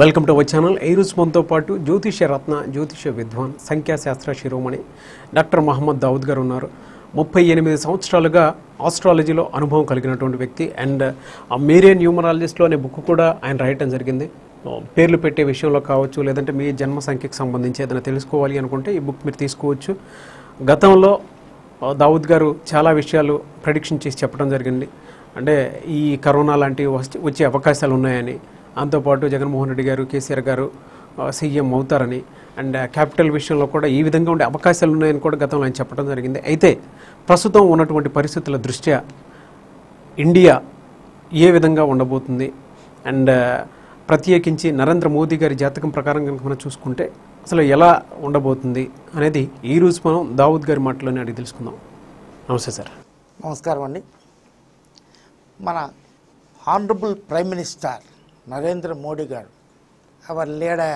welcome to our channel ఈ రోజు మనతో పాటు జ్యోతిష రత్న జ్యోతిష విద్వాన్ సంఖ్యాశాస్త్ర శిరోమణి డాక్టర్ మహమ్మద్ దావుద్ గారు ఉన్నారు ముప్పై ఎనిమిది సంవత్సరాలుగా ఆస్ట్రాలజీలో అనుభవం కలిగినటువంటి వ్యక్తి అండ్ మేరే న్యూమరాలజిస్ట్లో అనే బుక్ కూడా ఆయన రాయటం జరిగింది uh, పేర్లు పెట్టే విషయంలో కావచ్చు లేదంటే మీ జన్మ సంఖ్యకు సంబంధించి ఏదైనా తెలుసుకోవాలి అనుకుంటే ఈ బుక్ మీరు తీసుకోవచ్చు గతంలో దావుద్ uh, గారు చాలా విషయాలు ప్రెడిక్షన్ చేసి చెప్పడం జరిగింది అంటే ఈ కరోనా లాంటివి వచ్చే అవకాశాలు ఉన్నాయని దాంతోపాటు జగన్మోహన్ రెడ్డి గారు కేసీఆర్ గారు సీఎం అవుతారని అండ్ క్యాపిటల్ విషయంలో కూడా ఈ విధంగా ఉండే అవకాశాలు ఉన్నాయని కూడా గతంలో ఆయన చెప్పడం జరిగింది అయితే ప్రస్తుతం ఉన్నటువంటి పరిస్థితుల దృష్ట్యా ఇండియా ఏ విధంగా ఉండబోతుంది అండ్ ప్రత్యేకించి నరేంద్ర మోదీ గారి జాతకం ప్రకారం కనుక మనం చూసుకుంటే అసలు ఎలా ఉండబోతుంది అనేది ఈరోజు మనం దావూద్ గారి మాటలోనే అడిగి తెలుసుకుందాం నమస్తే సార్ నమస్కారం అండి మన honourable prime minister Narendra Modi గారు అవర్ లీడర్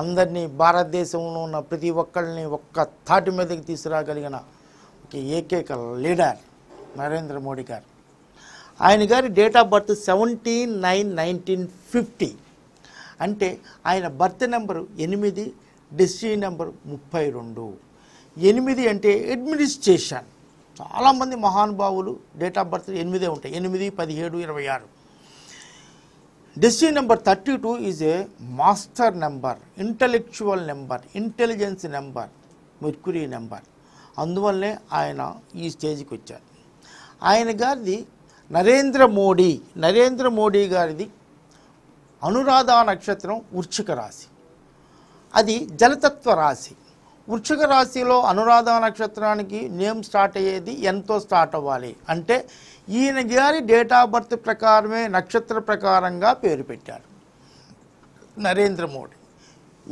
అందరినీ భారతదేశంలో ఉన్న ప్రతి ఒక్కరిని ఒక్క థాటి మీదకి తీసుకురాగలిగిన ఒక ఏకైక లీడర్ నరేంద్ర మోడీ గారు ఆయన గారి date of birth seventeen nine nineteen fifty అంటే ఆయన బర్త్ నెంబరు ఎనిమిది డిస్ట్రీ నెంబర్ ముప్పై రెండు ఎనిమిది అంటే అడ్మినిస్ట్రేషన్ చాలామంది మహానుభావులు డేట్ ఆఫ్ బర్త్ ఎనిమిదే ఉంటాయి ఎనిమిది పదిహేడు ఇరవై ఆరు decision number thirty two is a master number intellectual number intelligence number mercury number అందువల్లనే ఆయన ఈ స్టేజ్కి వచ్చారు ఆయన గారిది నరేంద్ర మోడీ నరేంద్ర మోడీ గారిది అనురాధ నక్షత్రం వృక్షిక రాశి అది జలతత్వ రాశి వృక్షిక రాశిలో అనురాధ నక్షత్రానికి నేమ్ స్టార్ట్ అయ్యేది ఎంతో స్టార్ట్ అవ్వాలి అంటే ఈయన గారి డేట్ ఆఫ్ బర్త్ ప్రకారమే నక్షత్ర ప్రకారంగా పేరు పెట్టారు నరేంద్ర మోడీ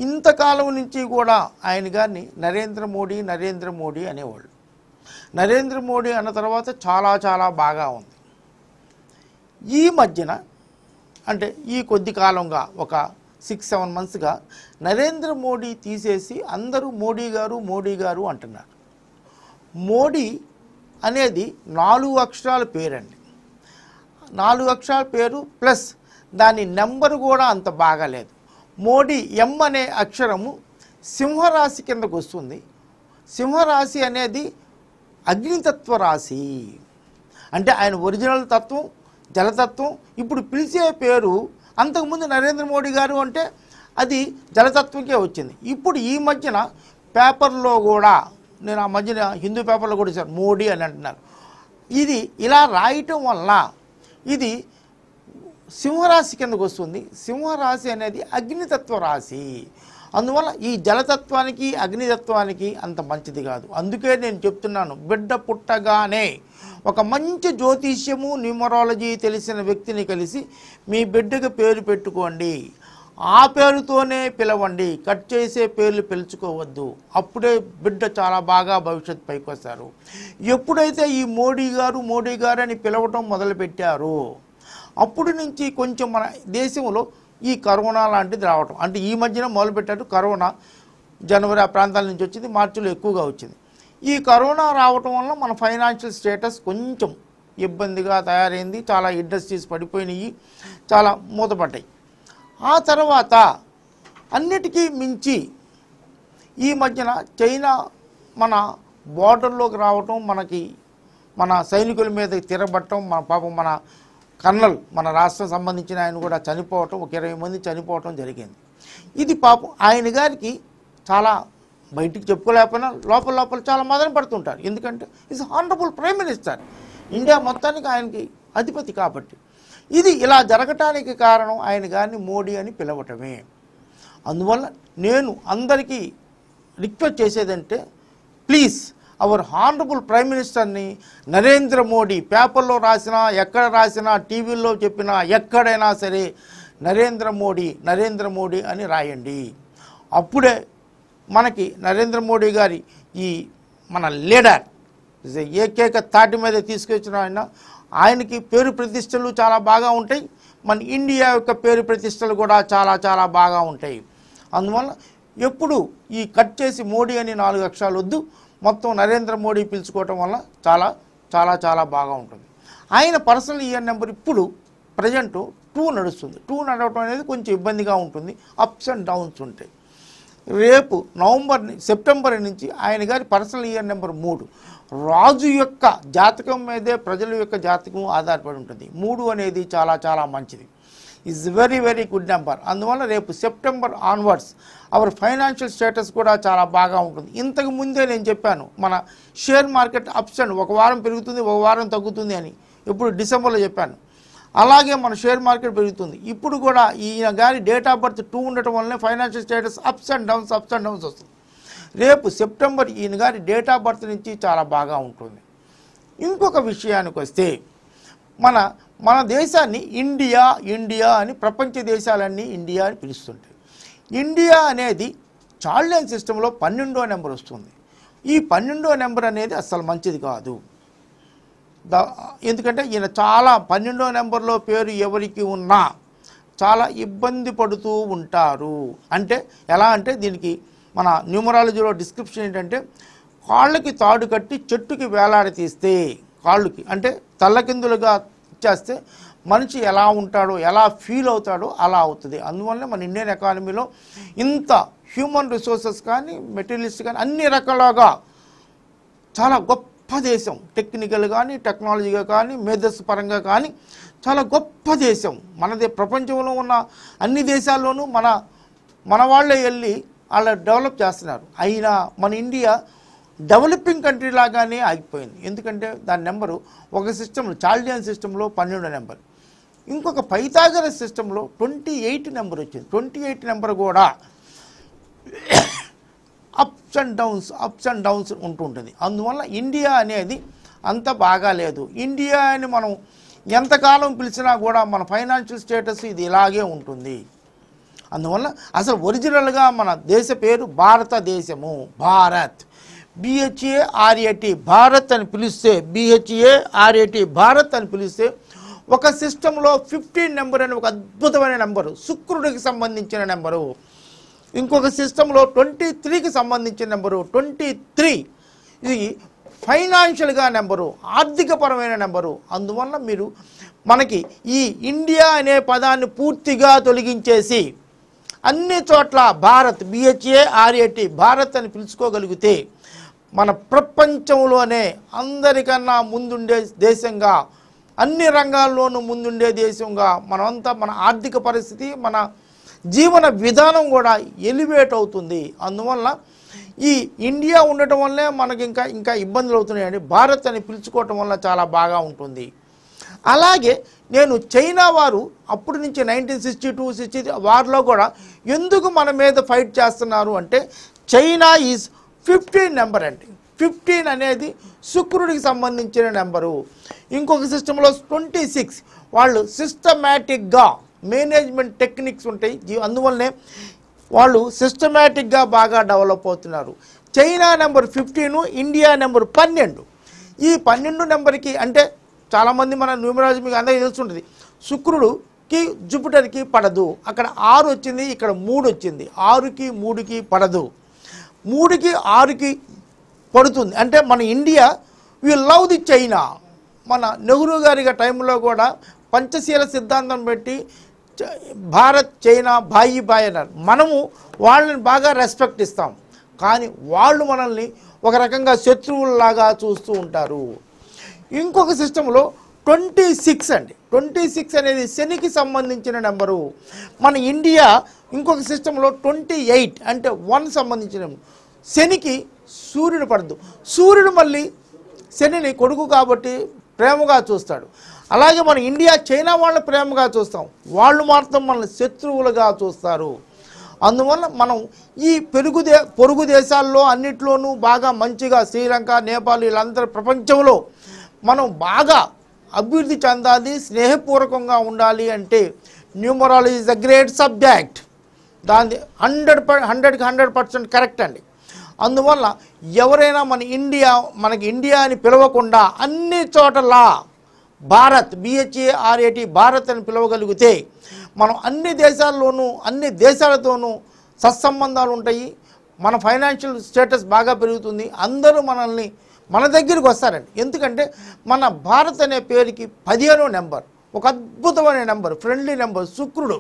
ఇంతకాలం నుంచి కూడా ఆయన గారిని నరేంద్ర మోడీ నరేంద్ర మోడీ అనేవాళ్ళు నరేంద్ర మోడీ అన్న తర్వాత చాలా చాలా బాగా ఉంది ఈ మధ్యన అంటే ఈ కొద్ది కాలంగా ఒక సిక్స్ సెవెన్ మంత్స్గా నరేంద్ర మోడీ తీసేసి అందరూ మోడీ గారు మోడీ గారు అంటున్నారు మోడీ అనేది నాలుగు అక్షరాల పేరండి నాలుగు అక్షరాల పేరు ప్లస్ దాని నెంబర్ కూడా అంత బాగాలేదు మోడీ ఎం అనే అక్షరము సింహరాశి కిందకు వస్తుంది సింహరాశి అనేది అగ్నితత్వ రాశి అంటే ఆయన ఒరిజినల్ తత్వం జలతత్వం ఇప్పుడు పిలిచే పేరు అంతకుముందు నరేంద్ర మోడీ గారు అంటే అది జలతత్వంకే వచ్చింది ఇప్పుడు ఈ మధ్యన పేపర్లో కూడా నేను ఆ మధ్యన హిందూ పేపర్లో కూడా ఇచ్చాను మోడీ అని అంటున్నారు ఇది ఇలా రాయటం వల్ల ఇది సింహరాశి కిందకు వస్తుంది సింహరాశి అనేది అగ్నితత్వ రాశి అందువల్ల ఈ జలతత్వానికి అగ్నితత్వానికి అంత మంచిది కాదు అందుకే నేను చెప్తున్నాను బిడ్డ పుట్టగానే ఒక మంచి జ్యోతిష్యము న్యూమరాలజీ తెలిసిన వ్యక్తిని కలిసి మీ బిడ్డకు పేరు పెట్టుకోండి ఆ పేరుతోనే పిలవండి కట్ చేసే పేర్లు పిలుచుకోవద్దు అప్పుడే బిడ్డ చాలా బాగా భవిష్యత్ పైకి వస్తారు ఎప్పుడైతే ఈ మోడీ గారు మోడీ గారు అని పిలవటం మొదలుపెట్టారు అప్పుడు నుంచి కొంచెం మన దేశంలో ఈ కరోనా లాంటిది రావటం అంటే ఈ మధ్యన మొదలుపెట్టారు కరోనా జనవరి ఆ ప్రాంతాల నుంచి వచ్చింది మార్చిలో ఎక్కువగా వచ్చింది ఈ కరోనా రావటం వల్ల మన ఫైనాన్షియల్ స్టేటస్ కొంచెం ఇబ్బందిగా తయారైంది చాలా ఇండస్ట్రీస్ పడిపోయినాయి చాలా మూతపడ్డాయి ఆ తర్వాత అన్నిటికీ మించి ఈ మధ్యన చైనా మన బార్డర్లోకి రావటం మనకి మన సైనికుల మీద తిరగబట్టడం మన పాపం మన కర్నల్ మన రాష్ట్రం సంబంధించిన ఆయన కూడా చనిపోవటం ఒక ఇరవై మంది చనిపోవటం జరిగింది ఇది పాపం ఆయన గారికి చాలా బయటికి చెప్పుకోలేకపోయినా లోపల లోపల చాలా మదన పడుతుంటారు ఎందుకంటే is honourable prime minister India మొత్తానికి ఆయనకి అధిపతి కాబట్టి ఇది ఇలా జరగటానికి కారణం ఆయన గారిని మోడీ అని పిలవటమే అందువల్ల నేను అందరికీ రిక్వెస్ట్ చేసేదంటే ప్లీజ్ అవర్ హానరబుల్ ప్రైమ్ మినిస్టర్ని నరేంద్ర మోడీ పేపర్లో రాసినా ఎక్కడ రాసినా టీవీల్లో చెప్పినా ఎక్కడైనా సరే నరేంద్ర మోడీ నరేంద్ర మోడీ అని రాయండి అప్పుడే మనకి నరేంద్ర మోడీ గారి ఈ మన లీడర్ ఏకైక తాటి మీద తీసుకొచ్చిన ఆయన ఆయనకి పేరు ప్రతిష్టలు చాలా బాగా ఉంటాయి మన ఇండియా యొక్క పేరు ప్రతిష్టలు కూడా చాలా చాలా బాగా ఉంటాయి అందువల్ల ఎప్పుడు ఈ కట్ చేసి మోడీ అని నాలుగు అక్షరాలు వద్దు మొత్తం నరేంద్ర మోడీ పిలుచుకోవటం వల్ల చాలా చాలా చాలా బాగా ఉంటుంది ఆయన పర్సనల్ ఇయర్ నెంబర్ ఇప్పుడు ప్రజెంట్ టూ నడుస్తుంది టూ నడవటం అనేది కొంచెం ఇబ్బందిగా ఉంటుంది అప్స్ అండ్ డౌన్స్ ఉంటాయి రేపు నవంబర్ సెప్టెంబర్ నుంచి ఆయన గారి పర్సనల్ ఇయర్ నెంబర్ మూడు రాజు యొక్క జాతకం మీదే ప్రజల యొక్క జాతకం ఆధారపడి ఉంటుంది మూడు అనేది చాలా చాలా మంచిది is very very good number అందువల్ల రేపు September onwards our financial status కూడా చాలా బాగా ఉంటుంది ఇంతకు ముందే నేను చెప్పాను మన షేర్ మార్కెట్ అప్షన్ ఒక వారం పెరుగుతుంది ఒక వారం తగ్గుతుంది అని ఇప్పుడు డిసెంబర్లో చెప్పాను అలాగే మన షేర్ మార్కెట్ పెరుగుతుంది ఇప్పుడు కూడా ఈయన గారి డేట్ ఆఫ్ బర్త్ టూ ఉండటం వల్లనే financial status ups and downs ups and downs వస్తుంది రేపు సెప్టెంబర్ ఈయన గారి డేట్ ఆఫ్ బర్త్ నుంచి చాలా బాగా ఉంటుంది ఇంకొక విషయానికి వస్తే మన మన దేశాన్ని ఇండియా ఇండియా అని ప్రపంచ దేశాలన్నీ ఇండియా అని పిలుస్తుంటాయి ఇండియా అనేది చార్లెన్ సిస్టంలో పన్నెండో నెంబర్ వస్తుంది ఈ పన్నెండో నెంబర్ అనేది అస్సలు మంచిది కాదు ఎందుకంటే ఈయన చాలా పన్నెండో నెంబర్లో పేరు ఎవరికి ఉన్నా చాలా ఇబ్బంది పడుతూ ఉంటారు అంటే ఎలా అంటే దీనికి మన న్యూమరాలజీలో డిస్క్రిప్షన్ ఏంటంటే కాళ్ళకి తాడు కట్టి చెట్టుకి తీస్తే కాళ్ళుకి అంటే తల్లకిందులుగా ఇచ్చేస్తే మనిషి ఎలా ఉంటాడో ఎలా ఫీల్ అవుతాడో అలా అవుతుంది అందువల్ల మన ఇండియన్ ఎకానమీలో ఇంత హ్యూమన్ రిసోర్సెస్ కానీ మెటీరియల్స్ కానీ అన్ని రకాలుగా చాలా గొప్ప దేశం టెక్నికల్ కానీ టెక్నాలజీగా కానీ మేధస్సు పరంగా కానీ చాలా గొప్ప దేశం మనది ప్రపంచంలో ఉన్న అన్ని దేశాల్లోనూ మన మన వాళ్ళే వెళ్ళి వాళ్ళు డెవలప్ చేస్తున్నారు అయినా మన ఇండియా డెవలపింగ్ కంట్రీ లాగానే ఆగిపోయింది ఎందుకంటే దాని నెంబరు ఒక సిస్టంలో చాల్డియన్ సిస్టంలో పన్నెండు నెంబర్ ఇంకొక పైతాగర సిస్టంలో ట్వంటీ ఎయిట్ నెంబర్ వచ్చింది ట్వంటీ ఎయిట్ నెంబర్ కూడా ups and downs ups and downs ఉంటుంటుంది అందువల్ల ఇండియా అనేది అంత బాగాలేదు ఇండియా అని మనం ఎంతకాలం పిలిచినా కూడా మన ఫైనాన్షియల్ స్టేటస్ ఇది ఇలాగే ఉంటుంది అందువల్ల అసలు ఒరిజినల్గా మన దేశ పేరు భారతదేశము భారత్ బిహెచ్ఏ ఆర్ఏటి భారత్ అని పిలిస్తే బిహెచ్ఏ ఆర్ఏటి భారత్ అని పిలిస్తే ఒక సిస్టంలో ఫిఫ్టీన్ నెంబర్ అనే ఒక అద్భుతమైన నెంబరు శుక్రుడికి సంబంధించిన నెంబరు ఇంకొక సిస్టంలో ట్వంటీ త్రీకి సంబంధించిన నెంబరు ట్వంటీ త్రీ ఇది ఫైనాన్షియల్గా నెంబరు ఆర్థికపరమైన నెంబరు అందువల్ల మీరు మనకి ఈ ఇండియా అనే పదాన్ని పూర్తిగా తొలగించేసి అన్ని చోట్ల భారత్ బిహెచ్ఏ ఆర్ఏటి భారత్ అని పిలుచుకోగలిగితే మన ప్రపంచంలోనే అందరికన్నా ముందుండే దేశంగా అన్ని రంగాల్లోనూ ముందుండే దేశంగా మనమంతా మన ఆర్థిక పరిస్థితి మన జీవన విధానం కూడా ఎలివేట్ అవుతుంది అందువల్ల ఈ ఇండియా ఉండటం వల్లే మనకి ఇంకా ఇంకా ఇబ్బందులు అవుతున్నాయండి భారత్ అని పిలుచుకోవటం వల్ల చాలా బాగా ఉంటుంది అలాగే నేను చైనా వారు అప్పటి నుంచి నైన్టీన్ సిక్స్టీ టూ సిక్స్టీ వారిలో కూడా ఎందుకు మన మీద ఫైట్ చేస్తున్నారు అంటే చైనా ఈజ్ ఫిఫ్టీన్ నెంబర్ అండి ఫిఫ్టీన్ అనేది శుక్రుడికి సంబంధించిన నెంబరు ఇంకొక సిస్టంలో ట్వంటీ సిక్స్ వాళ్ళు సిస్టమేటిక్గా మేనేజ్మెంట్ టెక్నిక్స్ ఉంటాయి అందువల్లనే వాళ్ళు సిస్టమేటిక్గా బాగా డెవలప్ అవుతున్నారు China number fifteen India number పన్నెండు ఈ పన్నెండు నెంబర్కి అంటే చాలామంది మన న్యూమరాజీ మీకు అందరికీ తెలుస్తుంటుంది శుక్రుడుకి జూపిటర్కి పడదు అక్కడ ఆరు వచ్చింది ఇక్కడ మూడు వచ్చింది ఆరుకి మూడుకి పడదు మూడుకి ఆరుకి పడుతుంది అంటే మన India we love the China మన నెహ్రూ గారి టైంలో కూడా పంచశీల సిద్ధాంతం పెట్టి భారత్ చైనా బాయి బాయ్ అన్నారు మనము వాళ్ళని బాగా రెస్పెక్ట్ ఇస్తాం కానీ వాళ్ళు మనల్ని ఒక రకంగా శత్రువుల్లాగా చూస్తూ ఉంటారు ఇంకొక సిస్టంలో ట్వంటీ సిక్స్ అండి ట్వంటీ సిక్స్ అనేది శనికి సంబంధించిన నెంబరు మన ఇండియా ఇంకొక సిస్టంలో ట్వంటీ ఎయిట్ అంటే వన్ సంబంధించిన శనికి సూర్యుడు పడదు సూర్యుడు మళ్ళీ శనిని కొడుకు కాబట్టి ప్రేమగా చూస్తాడు అలాగే మన ఇండియా చైనా వాళ్ళని ప్రేమగా చూస్తాం వాళ్ళు మాత్రం మనల్ని శత్రువులుగా చూస్తారు అందువల్ల మనం ఈ పెరుగు దే పొరుగు దేశాల్లో అన్నిట్లోనూ బాగా మంచిగా శ్రీలంక నేపాల్ వీళ్ళందరూ ప్రపంచంలో మనం బాగా అభివృద్ధి చెందాలి స్నేహపూర్వకంగా ఉండాలి అంటే numerology is the great subject దాని హండ్రెడ్ పర్ హండ్రెడ్కి హండ్రెడ్ పర్సెంట్ కరెక్ట్ అండి అందువల్ల ఎవరైనా మన ఇండియా మనకి ఇండియా అని పిలవకుండా అన్ని చోటలా భారత్ బిహెచ్ఏఆర్ఏటి భారత్ అని పిలవగలిగితే మనం అన్ని దేశాల్లోనూ అన్ని దేశాలతోనూ సత్సంబంధాలు ఉంటాయి మన ఫైనాన్షియల్ స్టేటస్ బాగా పెరుగుతుంది అందరూ మనల్ని మన దగ్గరికి వస్తారండి ఎందుకంటే మన భారత్ అనే పేరుకి పదిహేనో నెంబర్ ఒక అద్భుతమైన నెంబర్ ఫ్రెండ్లీ నెంబర్ శుక్రుడు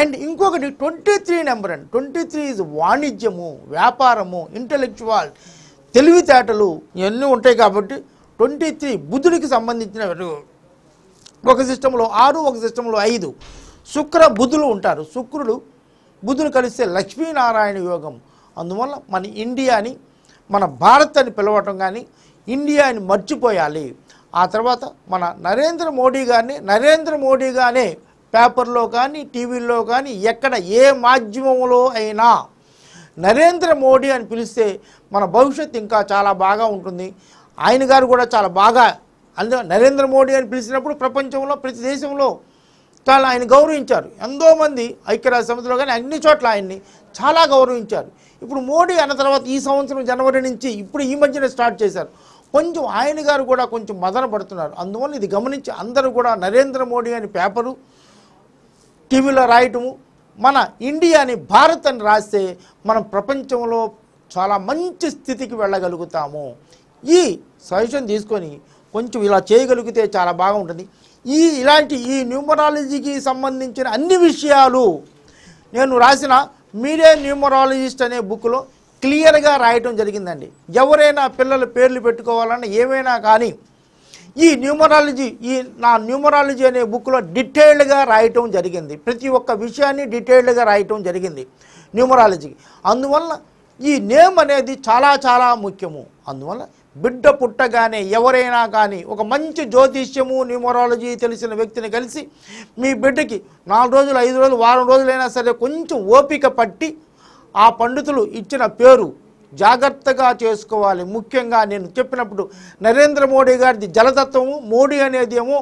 అండ్ ఇంకొకటి ట్వంటీ త్రీ నెంబర్ అండి ట్వంటీ త్రీ ఇస్ వాణిజ్యము వ్యాపారము ఇంటలెక్చువల్ తెలివితేటలు ఇవన్నీ ఉంటాయి కాబట్టి ట్వంటీ త్రీ బుధుడికి సంబంధించిన ఒక సిస్టంలో ఆరు ఒక సిస్టంలో ఐదు శుక్ర బుధులు ఉంటారు శుక్రుడు బుధులు కలిస్తే లక్ష్మీనారాయణ యోగం అందువల్ల మన ఇండియాని మన భారత్ అని పిలవటం కానీ ఇండియాని మర్చిపోయాలి ఆ తర్వాత మన నరేంద్ర మోడీ గారిని నరేంద్ర మోడీ గానే పేపర్లో కానీ టీవీల్లో కానీ ఎక్కడ ఏ మాధ్యమంలో అయినా నరేంద్ర మోడీ అని పిలిస్తే మన భవిష్యత్తు ఇంకా చాలా బాగా ఉంటుంది ఆయన గారు కూడా చాలా బాగా అందులో నరేంద్ర మోడీ అని పిలిచినప్పుడు ప్రపంచంలో ప్రతి దేశంలో చాలా ఆయన గౌరవించారు ఎంతోమంది ఐక్యరాజ్య సమితిలో కానీ అన్ని చోట్ల ఆయన్ని చాలా గౌరవించారు ఇప్పుడు మోడీ అన్న తర్వాత ఈ సంవత్సరం జనవరి నుంచి ఇప్పుడు ఈ మధ్యనే స్టార్ట్ చేశారు కొంచెం ఆయన గారు కూడా కొంచెం మదన పడుతున్నారు అందువల్ల ఇది గమనించి అందరూ కూడా నరేంద్ర మోడీ అని పేపరు టీవీలో రాయటము మన ఇండియాని భారత్ అని రాస్తే మనం ప్రపంచంలో చాలా మంచి స్థితికి వెళ్ళగలుగుతాము ఈ సజెషన్ తీసుకొని కొంచెం ఇలా చేయగలిగితే చాలా బాగుంటుంది ఈ ఇలాంటి ఈ న్యూమరాలజీకి సంబంధించిన అన్ని విషయాలు నేను రాసిన మీడియా న్యూమరాలజిస్ట్ అనే బుక్లో క్లియర్గా రాయటం జరిగిందండి ఎవరైనా పిల్లల పేర్లు పెట్టుకోవాలన్నా ఏమైనా కానీ ఈ న్యూమరాలజీ ఈ నా న్యూమరాలజీ అనే బుక్లో డీటెయిల్డ్గా రాయటం జరిగింది ప్రతి ఒక్క విషయాన్ని డీటెయిల్డ్గా రాయటం జరిగింది న్యూమరాలజీకి అందువల్ల ఈ నేమ్ అనేది చాలా చాలా ముఖ్యము అందువల్ల బిడ్డ పుట్టగానే ఎవరైనా కానీ ఒక మంచి జ్యోతిష్యము న్యూమరాలజీ తెలిసిన వ్యక్తిని కలిసి మీ బిడ్డకి నాలుగు రోజులు ఐదు రోజులు వారం రోజులైనా సరే కొంచెం ఓపిక పట్టి ఆ పండితులు ఇచ్చిన పేరు జాగ్రత్తగా చేసుకోవాలి ముఖ్యంగా నేను చెప్పినప్పుడు నరేంద్ర మోడీ గారిది జలతత్వము మోడీ అనేది ఏమో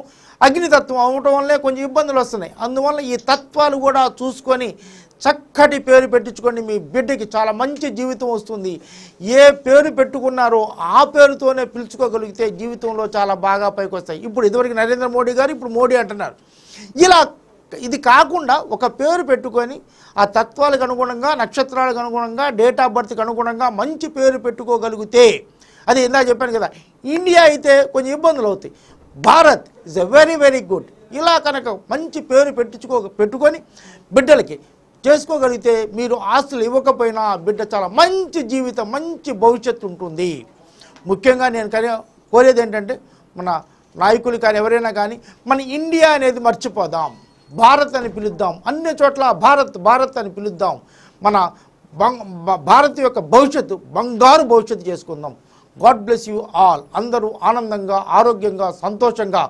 అగ్నితత్వం అవటం వల్లే కొంచెం ఇబ్బందులు వస్తున్నాయి అందువల్ల ఈ తత్వాలు కూడా చూసుకొని చక్కటి పేరు పెట్టించుకొని మీ బిడ్డకి చాలా మంచి జీవితం వస్తుంది ఏ పేరు పెట్టుకున్నారో ఆ పేరుతోనే పిలుచుకోగలిగితే జీవితంలో చాలా బాగా పైకి వస్తాయి ఇప్పుడు ఇదివరకు నరేంద్ర మోడీ గారు ఇప్పుడు మోడీ అంటున్నారు ఇలా ఇది కాకుండా ఒక పేరు పెట్టుకొని ఆ తత్వాలకు అనుగుణంగా నక్షత్రాలకు అనుగుణంగా డేట్ ఆఫ్ బర్త్కి అనుగుణంగా మంచి పేరు పెట్టుకోగలిగితే అది ఇందా చెప్పాను కదా ఇండియా అయితే కొంచెం ఇబ్బందులు అవుతాయి Bharat is a very very good ఇలా కనుక మంచి పేరు పెట్టించుకో పెట్టుకొని బిడ్డలకి చేసుకోగలిగితే మీరు ఆస్తులు ఇవ్వకపోయినా బిడ్డ చాలా మంచి జీవితం మంచి భవిష్యత్తు ఉంటుంది ముఖ్యంగా నేను కనీ కోరేది ఏంటంటే మన నాయకులు కానీ ఎవరైనా కానీ మన ఇండియా అనేది మర్చిపోదాం భారత్ అని పిలుద్దాం అన్ని చోట్ల భారత్ భారత్ అని పిలుద్దాం మన భారత్ యొక్క భవిష్యత్తు బంగారు భవిష్యత్తు చేసుకుందాం గాడ్ బ్లెస్ యూ ఆల్ అందరూ ఆనందంగా ఆరోగ్యంగా సంతోషంగా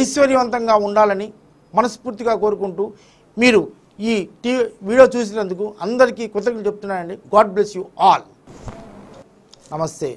ఐశ్వర్యవంతంగా ఉండాలని మనస్ఫూర్తిగా కోరుకుంటూ మీరు ఈ టీవీ వీడియో చూసినందుకు అందరికీ కృతజ్ఞతలు చెప్తున్నానండి గాడ్ బ్లెస్ యూ ఆల్ నమస్తే